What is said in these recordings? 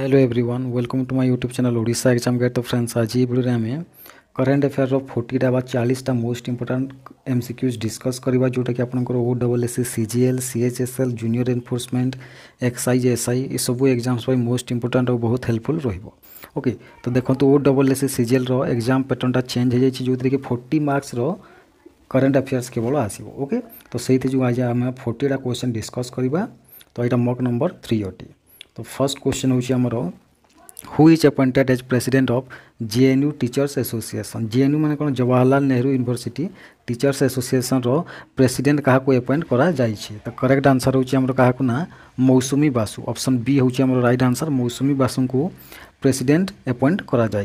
Hello everyone welcome to my YouTube channel Odisha exam gate तो friends आज video आम current affair फोर्टा बा चालीसटा most important M C Qs discuss करवा जोटा कि आपंकर O double S C G L C H S L junior enforcement excise S I सब एग्जाम्स मोस्ट इंपोर्टाट और बहुत हेल्पफुल रोके तो देखो ओ double S C G L रग्जाम पैटर्नटा change हो जाए जो थी कि फोर्टी मार्क्स करेन्ट अफेयर्स केवल आसो ओके तो से आज आम फोर्टा क्वेश्चन डिस्कस करवा तो यहाँ मक नंबर थ्री अटे तो फर्स्ट क्वेश्चन हूँ आमर who is appointed as president of U teachers N U मैंने कौन Jawaharlal Nehru university teachers association president क्या एपॉइंट कर तो करेक्ट आंसर होमर क्या ना मौसुमी बासु अप्सन बी हूँ आम रईट आंसर मौसुमी बासु को प्रेसीडेट एपॉइंट कर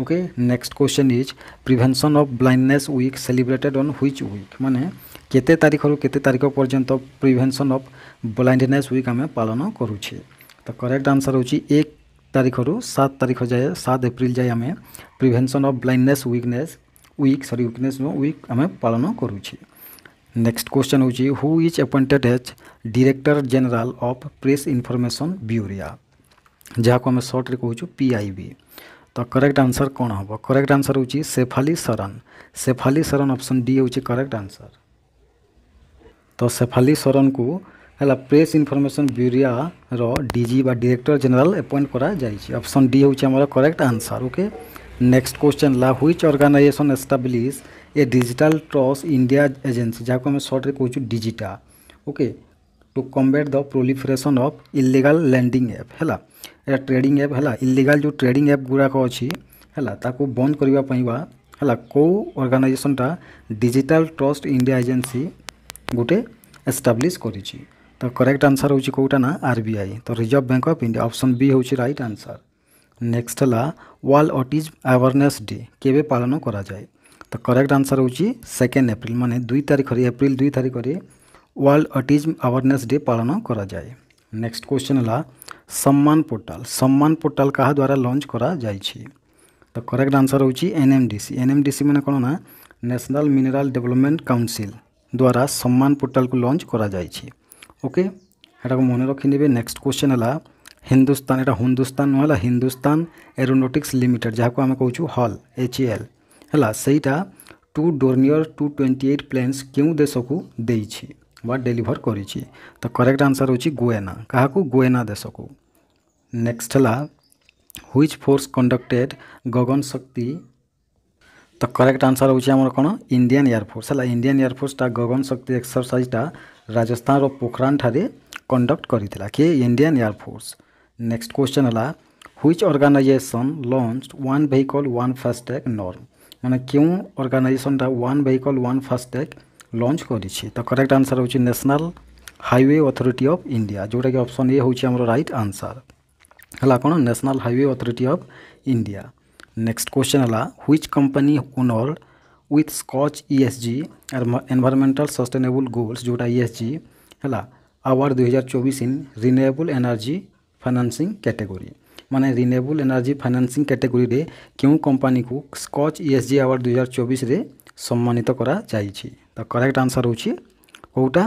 okay next question is prevention of blindness week celebrated on which week मैंने केते तारीख रु के तारीख पर्यटन प्रिभेन्शन अफ ब्लैंडने विक् आम पालन करूछे तो करेक्ट आंसर हो एक तारीख सात तारीख जाए सात एप्रिल जाए आम प्रिभेनसन अफ ब्लैंडने विकने विक् सरी विकने विक् आम पालन करुचे नेक्स्ट क्वेश्चन हूँ is appointed as director general of press information bureau जहाँ को आम सर्ट्रे कौ पी आई बी तो करेक्ट आंसर कौन हम करेक्ट आंसर होफाली सेफाली सरन सेफाली सरन ऑप्शन डी हो करेक्ट आंसर तो सेफाली सरन को है press information bureau director general appoint करपसन डी हमर correct answer okay next question ला which organisation establish a digital trust India agency जहाँ को आम सर्ट्रे कौ digital okay to combat the proliferation of illegal lending app है ट्रेडिंग एप है इलिगाल जो ट्रेडिंग एप गुड़ाक अच्छी है बंद करने है कौ अर्गानाइजेसनटा डिजिटाल ट्रस्ट इंडिया एजेन्सी गोटे एस्टाब्लीश कर तो करेक्ट आंसर हूँ कौटा ना आरबीआई तो reserve bank of India option B हूँ रईट आंसर नेक्स्ट है वर्ल्ड ऑटिज आवेरनेस डे के पालन कराए तो करेक्ट आंसर हूँ सेकेंड एप्रिल मान दुई तारिखर एप्रिल दुई तारिखर वर्ल्ड ऑटिज्म आवेरनेस डे पालन कराए नेक्स्ट क्वेश्चन है सम्मान पोर्टाल सम्मान पोर्टाल क्या द्वारा लंच कर तो करेक्ट आंसर हूँ N M D C N M D C मैंने कौन ना नेशनल मिनेराल डेवलपमेंट काउंसिल द्वारा सम्मान पोर्टाल को लंच करा ওকে এটা মনে রখি নেবে নেক্সট কোশ্চেন হলা হিন্দুস্তান এটা হিন্দুস্তান নুহ হল হিন্দুস্তান এরোনোটিক্স লিমিটেড যাকে আমি কৌছু হল এচিএল হল সেইটা two Dornier two twenty eight planes কেউ দেশকু দেইছি বা ডেলিভর করেছি তো করেক্ট আনসার হচ্ছে গোয়েনা কাহাকু গোয়েনা দেশকু নেক্সট হলা which force conducted Gagan Shakti তো করেক্ট আনসার হচ্ছে আমার কোণ ইন্ডিয়ান এয়ারফোর্স হল ইন্ডিয়ান এয়ারফোর্সটা গগন শক্তি এক্সরসাইজটা ରାଜସ୍ଥାନର ପୋଖରାନଠାରେ କଣ୍ଡକ୍ଟ କରିଥିଲା କିଏ ଇଣ୍ଡିଆନ୍ ଏୟାରଫୋର୍ସ ନେକ୍ସଟ କ୍ୱେଶ୍ଚନ୍ ହେଲା which organisation launch one vehicle one FASTag norm ମାନେ କେଉଁ ଅର୍ଗାନାଇଜେସନ୍ଟା one vehicle one FASTag launch କରିଛି ତ କରେକ୍ଟ ଆନ୍ସର୍ ହେଉଛି national highway authority of India ଯେଉଁଟାକି ଅପସନ୍ ଏ ହେଉଛି ଆମର ରାଇଟ୍ ଆନ୍ସର୍ ହେଲା କ'ଣ national highway authority of India next question ହେଲା which company honour with Skoch E S G environmental sustainable goals ଯେଉଁଟା ଇ ଏସ୍ ଜି ହେଲା award ଦୁଇହଜାର ଚବିଶ in renewable energy financing category ମାନେ ରିନ୍ୟୁଏବୁଲ୍ ଏନର୍ଜି ଫାଇନାନ୍ସିଂ କ୍ୟାଟେଗୋରୀରେ କେଉଁ କମ୍ପାନୀକୁ Skoch E S G award ଦୁଇହଜାର ଚବିଶରେ ସମ୍ମାନିତ କରାଯାଇଛି ତ କରେକ୍ଟ ଆନ୍ସର୍ ହେଉଛି କେଉଁଟା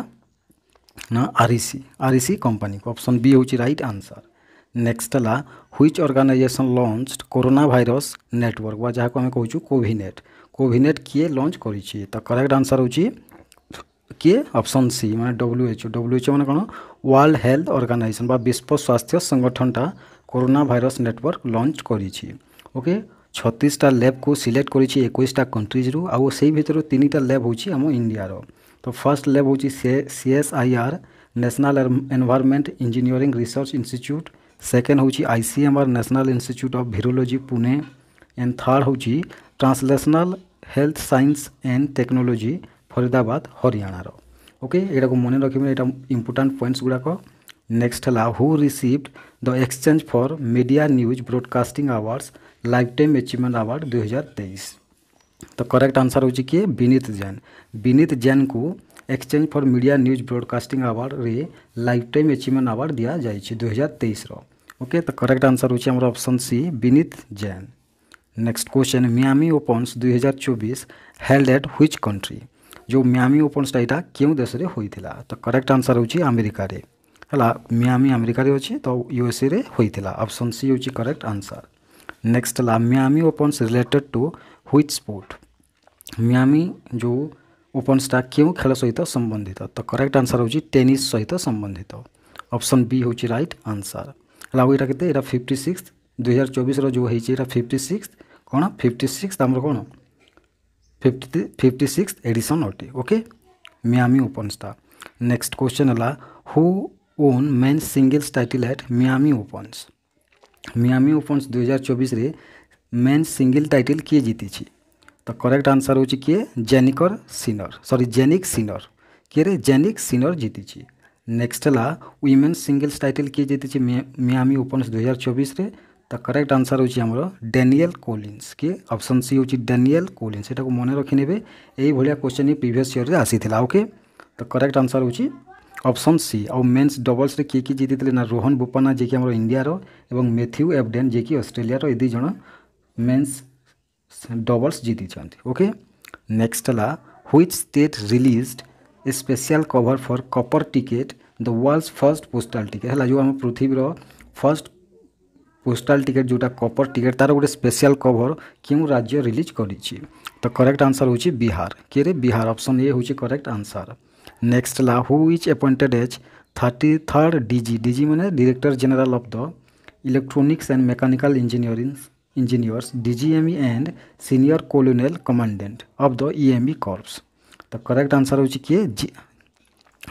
ନା R E C R E C କମ୍ପାନୀକୁ ଅପସନ୍ ବି ହେଉଛି ରାଇଟ୍ ଆନ୍ସର୍ नेक्स्ट है which organisation launch corona virus network बा जहाँ आम कहूँ कोभिनेट कोभिनेट किए लंच कर तो करेक्ट आंसर हो किए ऑप्शन सी माने डब्ल्यूएचओ डब्ल्यूएचओ माने कौन वर्ल्ड हेल्थ अर्गानाइजेसन बा विश्व स्वास्थ्य संगठनटा कोरोना भाइरस नेटवर्क लंच कर ओके छतीसटा लैब को सिलेक्ट कर एक कंट्रीज रु आउ से भितर तीन टा लैब हूँ आम इंडियार तो फर्स्ट लैब हूँ C S I R national environment engineering research institute second हूँ ICMR national institute of national of virology Pune and third हूँ translational health science and technology Faridabad हरियाणार ओके यहाँ को मन रखें यहाँ इंपोर्टाट पॉइंट्स गुड़ाक नेक्स्ट है who received the exchange for media news broadcasting awards lifetime achievement award दुई तो करेक्ट आंसर हो किए विनीत जैन विनीत जैन को exchange for media news broadcasting रे लाइफ टाइम एचिवमेंट अवार्ड दि जाए दुई हजार तेईस ओके तो करेक्ट आंसर हो option C Vineet Jain next question Miami opens दुई हजार चौबीस हेल्ड एट ह्विच कंट्री जो मियामी ओपन्सटा यहाँ क्यों देश में होता तो करेक्ट आंसर हो आमेरिकार है मियामी आमेरिकार अच्छे तो यूएसए होता ऑप्शन सी हूँ करेक्ट आंसर नेक्स्ट है Miami opens related to which sport Miami जो ओपन स्टाक क्यों खेल सहित संबंधित तो करेक्ट आंसर हो टेनिस सहित संबंधित ऑप्शन बी हूँ रईट आंसर आउ यहाँ के फिफ्टी सिक्स दुई हजार चौबीस जो है फिफ्टी सिक्स कौन फिफ्टी सिक्स आम कौन फिफ्टी फिफ्टी सिक्स एडिशन अटे okay Miami open star next question है who won men's singles title at Miami opens Miami opens दुई हजार चौबीस मेन सिंगल टाइटल किए जीति तो करेक्ट आंसर हूँ किए Jannik Sinner sorry Jannik Sinner किए जेनिक सिनर जीति नेक्स्ट है विमेन्स सिंगल्स टाइटल किए जीति मियामी ओपन दुई हजार चौबीस तो करेक्ट आंसर होमर डेनियल कोलीन्स किए अप्सन सी हूँ डेनियल कोलीन्स यहाँ मन रखिने यही क्वेश्चन ही प्रिवियस इयर में आसी ओके तो करेक्ट आंसर हूँ अप्सन सी आउ मेन्स डबल्स किए किए जीती ना रोहन बोपाना जे कि इंडिया और मेथ्यू एबडेन जे कि अस्ट्रेलियार ए दुई जन मेन्स ডবলস জিতিଛନ୍ତି ଓକେ ନେକ୍ସଟ ହେଲା which state released a special cover for copper ticket the world's first postal ticket ହେଲା ଯେଉଁ ଆମ ପୃଥିବୀର ଫର୍ଷ୍ଟ ପୋଷ୍ଟାଲ ଟିକେଟ୍ ଯେଉଁଟା କପର ଟିକେଟ୍ ତା'ର ଗୋଟେ ସ୍ପେଶିଆଲ କଭର କେଉଁ ରାଜ୍ୟ ରିଲିଜ୍ କରିଛି ତ କରେକ୍ଟ ଆନ୍ସର ହେଉଛି ବିହାର କିଏରେ ବିହାର ଅପସନ୍ ଏ ହେଉଛି କରେକ୍ଟ ଆନ୍ସର ନେକ୍ସଟ ହେଲା who is appointed as thirty third DG DG ମାନେ director general of the electronics and mechanical engineering engineers, DGME and senior colonel commandant of the EME corps. तो correct answer हो किए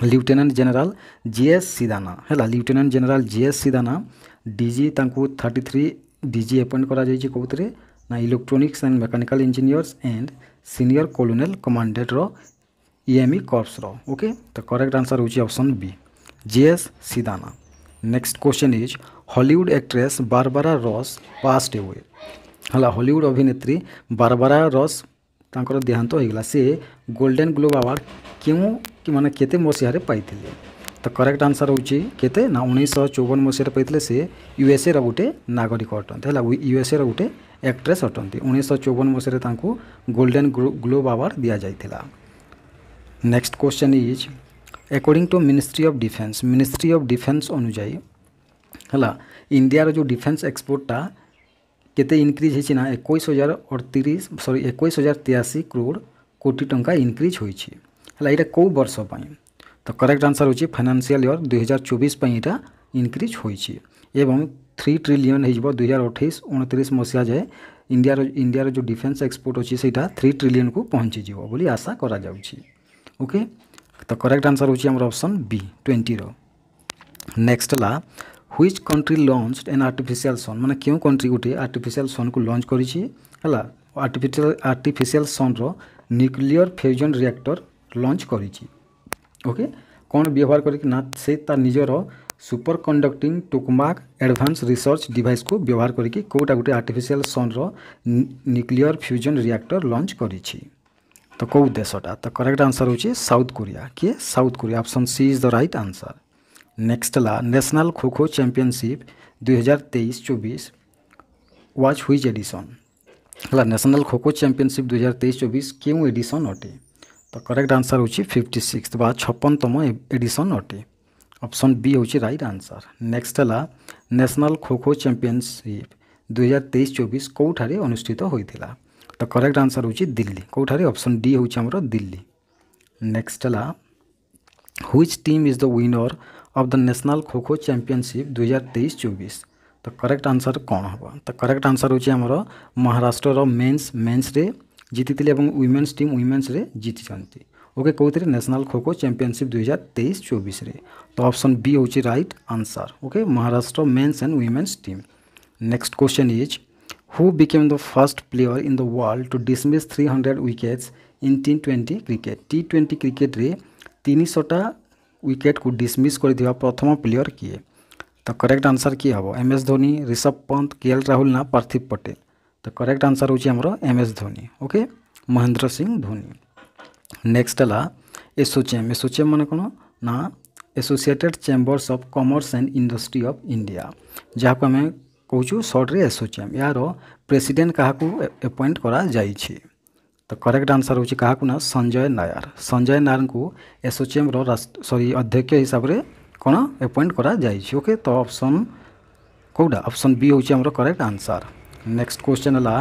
lieutenant general J S Sidana है lieutenant general J S Sidana DG तांकु 33 DG appoint करा जाई छी कोउतरे ना electronics and mechanical engineers and senior colonel commandant रो ईएमई e कॉर्प्स e रो ओके तो करेक्ट आंसर होची option B J S Sidana next question is Hollywood actress Barbara Ross passed away है हलिउड अभिनेत्री बारबरा रस देहांत हो गला सी golden globe award क्यों कि मैंने केत मसीह पाई तो करेक्ट आंसर होती केत उन्नीस चौवन मसीह पाई से यूएसए रोटे नागरिक अटंती है यूएसए रोटे एक्ट्रेस अटंती उन्नीस चौवन मसीह गोल्डेन ग्लोब आवार्ड दि जाइला next question is according to ministry of defence ministry of defence अनुजाई है इंडिया जो डिफेंस एक्सपोर्टा କେତେ ଇନକ୍ରିଜ୍ ହେଇଛି ନା ଏକୋଇଶ ହଜାର ଅଠତିରିଶ ସରି ଏକୋଇଶ ହଜାର ତେୟାଅଶୀ କ୍ରୋଡ଼ କୋଟି ଟଙ୍କା ଇନକ୍ରିଜ୍ ହୋଇଛି ହେଲା ଏଇଟା କେଉଁ ବର୍ଷ ପାଇଁ ତ କରେକ୍ଟ ଆନ୍ସର୍ ହେଉଛି ଫାଇନାନ୍ସିଆଲ୍ ଇୟର୍ ଦୁଇହଜାର ଚବିଶ ପାଇଁ ଏଇଟା ଇନକ୍ରିଜ୍ ହୋଇଛି ଏବଂ থ্রি ট্রিলিয়ন হয়ে দুই অঠেইশ উনতিরিশ মশিয়া যায় ইন্ডিয়ার ইন্ডিয়ার যে ডিফেন্স এক্সপোর্ট অছি সেইটা থ্রি ট্রিলিয়ন কু পৌঁছি যাব বলে আশা করা যাচ্ছে ওকে তো করেক্ট আনসর হচ্ছে আমার অপশন বি টোয়েন্টির নেক্সট হল which country launched an artificial sun माने क्यों कंट्री गोटे आर्टिफिशियल सन को लंच करिछि हला आर्टिफिशियल आर्टिफिशियल सन रो न्यूक्लियर फ्यूजन रिएक्टर लंच करिछि ओके কোণ ব্যবহার করি না সে তার নিজের super conducting tokamak advance research device কু ব্যবহার করি কোটা গোটে আর্টিফিশিয়াল সনর নিউক্লিয়ার ফ্যুজন রিয়াক্টর লঞ্চ করেছি তো কেউ দেশটা তো করেক্ট আনসর হচ্ছে সাউথ কোরিয়া কি South Korea option C is the right answer next ला नेशनल खो खो चैंपियनशिप दुई हजार तेईस चौबीस व्वाज हुईज एडिशन है नेशनल खो खो चैंपियनशिप दुई हजार तेईस चौबीस क्यों एडिशन अटे तो करेक्ट आंसर हो फिफ्टी सिक्स व छपनतम एडिशन अटे ऑप्शन बी हूँ रईट आंसर नेक्स्ट है नेशनल खो खो चैंपियनशिप दुई हजार तेईस अनुष्ठित होता तो करेक्ट आंसर हूँ दिल्ली कौटे ऑप्शन डी हो दिल्ली नेक्स्ट है which team is the winner of the national kho kho championship दुई हजार तेईस चौबीस तो करेक्ट आंसर कौन हम तो करेक्ट आंसर हूँ आम महाराष्ट्र मेन्स मेन्स जीति वुमेन्स टीम वुमेन्स जीति ओके कौन नेशनल खो खो चंपिशिप दुई हजार तेईस चौबीस तो अप्सन बी हूँ right answer okay Maharashtra men's and women's team next question is who became the first player in the world to dismiss three hundred wickets in T twenty cricket T twenty cricket रे तीन शटा wicket କୁ dismiss କରିଥିବା ପ୍ରଥମ player କିଏ ତ correct answer କିଏ ହେବ M S Dhoni Rishabh Pant K L Rahul ନା ପାର୍ଥିବ ପଟେଲ ତ କରେକ୍ଟ ଆନ୍ସର୍ ହେଉଛି ଆମର M S Dhoni okay Mahendra Singh Dhoni next ହେଲା ଏସୋଚେମ୍ ଏସୋଚେମ୍ ମାନେ କ'ଣ ନା associated chambers of commerce and industry of India ଯାହାକୁ ଆମେ କହୁଛୁ ସର୍ଟରେ ଏସୋଚେମ୍ ଏହାର ପ୍ରେସିଡେଣ୍ଟ କାହାକୁ ଆପଏଣ୍ଟ କରାଯାଇଛି तो करेक्ट आंसर हूँ क्या संजय नायर संजय नायर को एसोसीएम सरी अध्यक्ष हिसाब से कौन एपॉइंट करके तो ऑप्शन कौटा ऑप्शन बी हूँ करेक्ट आंसर नेक्स्ट क्वेश्चन है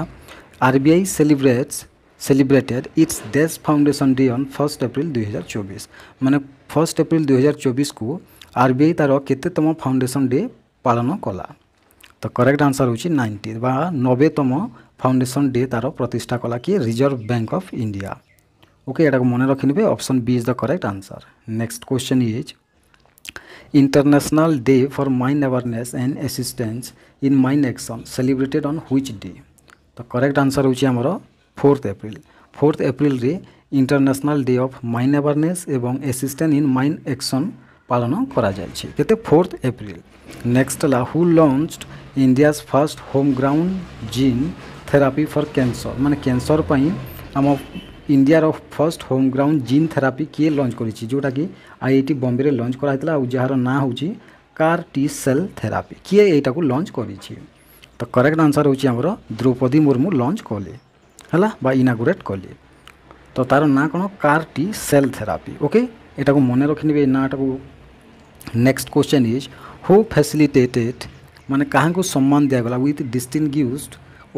RBI celebrates celebrated its days foundation day on first April दुई हजार चौबीस मैंने फर्स्ट एप्रिल दुई हजार चौबीस को आरबीआई तार केतम फाउंडेसन डे पालन कला তো করেক্ট আনসার হচ্ছে নাইনটি বা নবেতম ফাউন্ডেশন ডে তার প্রতিষ্ঠা কলা কি reserve bank of India okay এটাকে মনে রাখি নেবে option B is the correct answer next question is international day for mind awareness and assistance in mind action celebrated on which day তো করেক্ট আনসার হচ্ছে আমার ফোর্থ এপ্রিল ফোর্থ এপ্রিলরে international day of mind awareness এবং assistant in mind action পালন করা যাইছে কেতে fourth April next হল who launched India's first home ground gene therapy for cancer ମାନେ କ୍ୟାନ୍ସର ପାଇଁ ଆମ ଇଣ୍ଡିଆର first home ground gene therapy କିଏ ଲଞ୍ଚ କରିଛି ଯେଉଁଟାକି ଆଇଆଇଟି ବମ୍ବେରେ ଲଞ୍ଚ କରାହେଇଥିଲା ଆଉ ଯାହାର ନାଁ ହେଉଛି କାର୍ ଟି ସେଲ୍ ଥେରାପି କିଏ ଏଇଟାକୁ ଲଞ୍ଚ କରିଛି ତ କରେକ୍ଟ ଆନ୍ସର୍ ହେଉଛି ଆମର ଦ୍ରୌପଦୀ ମୁର୍ମୁ ଲଞ୍ଚ କଲେ ହେଲା ବା ଇନାଗୁରେଟ୍ କଲେ ତ ତା'ର ନାଁ କ'ଣ car T cell therapy okay ଏଇଟାକୁ ମନେ ରଖିନେବେ ଏ ନାଁଟାକୁ next question is who facilitated मैंने कहाँ को सम्मान दिगला with distinguished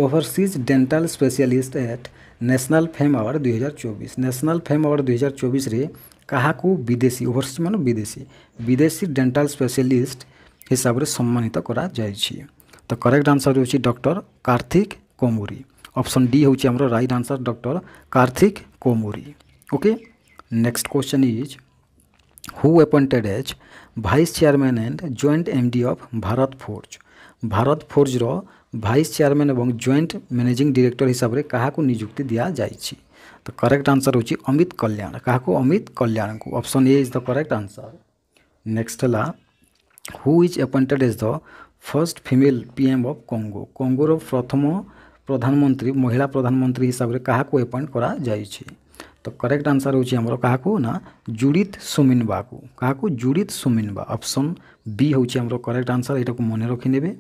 overseas dental specialist at national fame award दुई हजार नेशनल फेम अवार्ड दुई हजार चौबीस क्या विदेशी ओवरसीज मान विदेशी विदेशी डेटाल स्पेशलीस्ट हिसाब से सम्मानित कर तो करेक्ट आंसर हो डर कार्तिक कोमुरी ऑप्शन डी हूँ आम right answer doctor Kartik Komuri okay next question is who appointed as vice chairman and joint MD of Bharat Forge Bharat ଫୋର୍ଜର ଭାଇସ୍ ଚେୟାରମ୍ୟାନ୍ ଏବଂ ଜଏଣ୍ଟ ମ୍ୟାନେଜିଂ ଡିରେକ୍ଟର ହିସାବରେ କାହାକୁ ନିଯୁକ୍ତି ଦିଆଯାଇଛି ତ କରେକ୍ଟ ଆନ୍ସର୍ ହେଉଛି ଅମିତ କଲ୍ୟାଣ କାହାକୁ ଅମିତ କଲ୍ୟାଣଙ୍କୁ option A is the correct answer next ହେଲା who is appointed as the first female PM of Congo କଙ୍ଗୋର ପ୍ରଥମ ପ୍ରଧାନମନ୍ତ୍ରୀ ମହିଳା ପ୍ରଧାନମନ୍ତ୍ରୀ ହିସାବରେ କାହାକୁ ଆପଏଣ୍ଟ କରାଯାଇଛି ତ କରେକ୍ଟ ଆନ୍ସର୍ ହେଉଛି ଆମର କାହାକୁ ନା ଜୁଡ଼ିତ ସୁମିନବାକୁ କାହାକୁ ଜୁଡ଼ିତ ସୁମିନବା ଅପସନ୍ ବି ହେଉଛି ଆମର କରେକ୍ଟ ଆନ୍ସର୍ ଏଇଟାକୁ ମନେ ରଖିନେବେ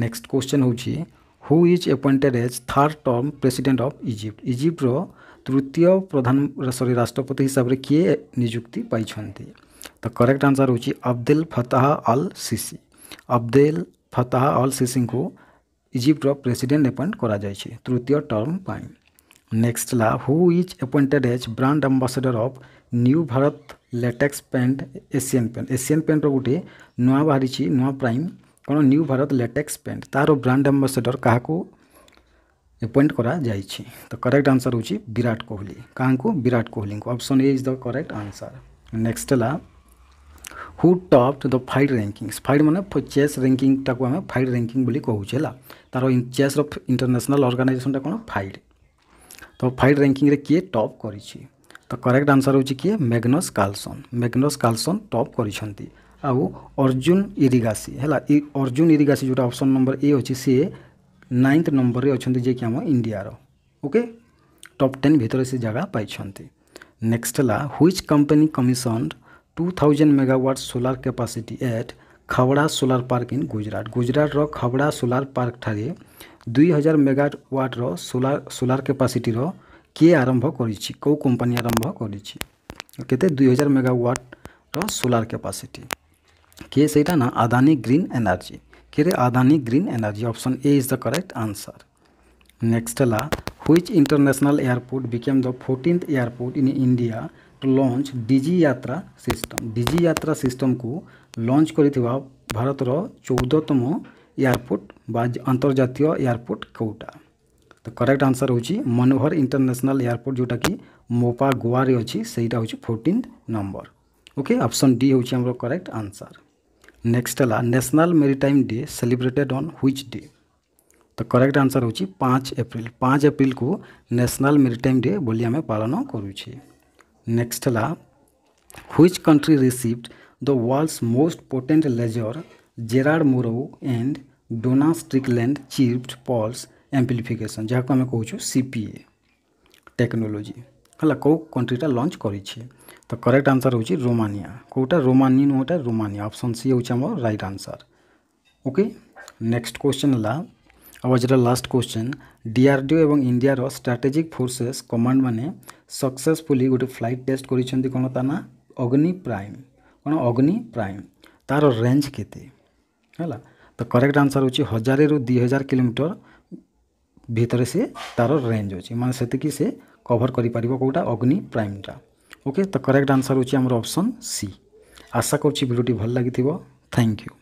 नेक्स्ट क्वेश्चन हूँ who is appointed as third term president of Egypt इजिप्टर तृतीय प्रधान सरी राष्ट्रपति हिसाब से किए निजुक्ति पाई तो करेक्ट आंसर हूँ Abdel Fattah al Sisi Abdel Fattah al Sisi को इजिप्टर प्रेसिडेंट एपॉइंट कर तृतीय टर्म पाई नेक्स्ट ला who is appointed as brand ambassador of new Bharat latex paint Asian paint Asian पैंट्र गोटे नुआ बाहरी नुआ प्राइम कौन न्यू भारत लेटेक्स पैंट तार ब्रांड आंबासेडर क्या अपॉइंट करा जाए तो करेक्ट आंसर हो विराट कोहली क्या विराट कोहली को option A is the correct answer next है who top the FIDE ranking FIDE मैंने चेस रैंकिंग आम फाइट रैंकिंग कहे तार चेस रेसनाल अर्गानाइजेसन कौन फाइट तो फाइट रैंकिंग किए टप कर तो करेक्ट आंसर होगी किए मेग्नस कालसन मेग्नस कालसन टप करती ଆଉ ଅର୍ଜୁନ ଇରିଗାସି ହେଲା ଏ ଅର୍ଜୁନ ଇରିଗାସି ଯେଉଁଟା ଅପସନ୍ ନମ୍ବର ଏ ଅଛି ସିଏ ନାଇନ୍ଥ ନମ୍ବରରେ ଅଛନ୍ତି ଯିଏକି ଆମ ଇଣ୍ଡିଆର ଓକେ ଟପ୍ ଟେନ୍ ଭିତରେ ସେ ଜାଗା ପାଇଛନ୍ତି ନେକ୍ସଟ ହେଲା which company commission two thousand megawatt solar capacity at Khavda solar park in Gujarat ଗୁଜରାଟର ଖାବଡ଼ା ସୋଲାର ପାର୍କଠାରେ ଦୁଇ ହଜାର ମେଗାୱାଟ୍ର ସୋଲାର ସୋଲାର କ୍ୟାପାସିଟିର କିଏ ଆରମ୍ଭ କରିଛି କେଉଁ କମ୍ପାନୀ ଆରମ୍ଭ କରିଛି କେତେ ଦୁଇ ହଜାର ମେଗାୱାଟ୍ର ସୋଲାର କ୍ୟାପାସିଟି के सही ना आदानी ग्रीन एनर्जी के Adani green energy option A is the correct answer next है which international airport became the 14th airport in India to launch DG Yatra system DG Yatra system को लॉन्च करथिबा भारत 14तम एयरपोर्ट बा अंतर्जातीय एयरपोर्ट कोटा तो करेक्ट आंसर होची मनोहर international airport जोटा कि मोपा गोवा रे अछि सेटा होची 14th number okay option D হচ্ছে আমার করেক্ট আনসার নেক্সট হল national maritime day celebrated on which day तो करेक्ट आंसर हूँ पाँच एप्रिल पाँच एप्रिल को न्यासनाल मेरीटाइम डे बोली आम पालन करुचे नेक्स्ट है which country received the world's most potent laser Gerard Mourou and Donna Strickland chirped pulse amplification जहाँ आम कौ सीपीए टेक्नोलोजी है कौ कंट्रीटा लंच करे तो करेक्ट आंसर हूँ रोमानिया कौटा रोमानी गोटे रोमानिया अप्सन सी हूँ आम right answer okay next question है अब आज लास्ट क्वेश्चन डीआरडीओ एवं इंडियार स्ट्राटेजिक फोर्सेस कमांड मैंने सक्सेसफुली गोटे फ्लाइट टेस्ट कर अग्नि प्राइम कौन अग्नि प्राइम तार रेंज के तो करेक्ट आंसर हूँ हजार रु दि हजार किलोमीटर भितर से तार রেঞ্জ अच्छे मैं সেতিকি সে কভর করে পারিব কোটা ओके तो करेक्ट आंसर होप्शन सी आशा करोटी भल लगी थैंक यू